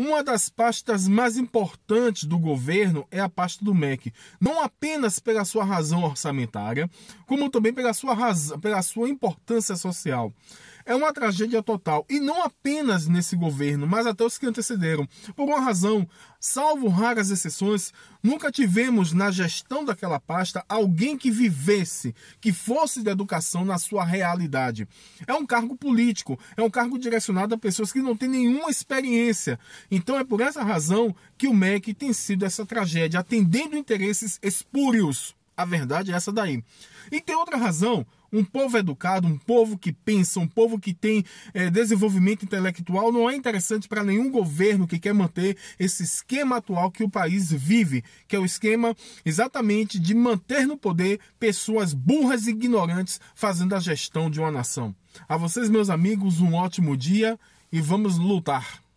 Uma das pastas mais importantes do governo é a pasta do MEC, não apenas pela sua razão orçamentária, como também pela sua, razão, pela sua importância social é uma tragédia total, e não apenas nesse governo, mas até os que antecederam. Por uma razão, salvo raras exceções, nunca tivemos na gestão daquela pasta alguém que vivesse, que fosse da educação na sua realidade. É um cargo político, é um cargo direcionado a pessoas que não têm nenhuma experiência. Então é por essa razão que o MEC tem sido essa tragédia, atendendo interesses espúrios. A verdade é essa daí. E tem outra razão um povo educado, um povo que pensa, um povo que tem é, desenvolvimento intelectual não é interessante para nenhum governo que quer manter esse esquema atual que o país vive, que é o esquema exatamente de manter no poder pessoas burras e ignorantes fazendo a gestão de uma nação. A vocês, meus amigos, um ótimo dia e vamos lutar.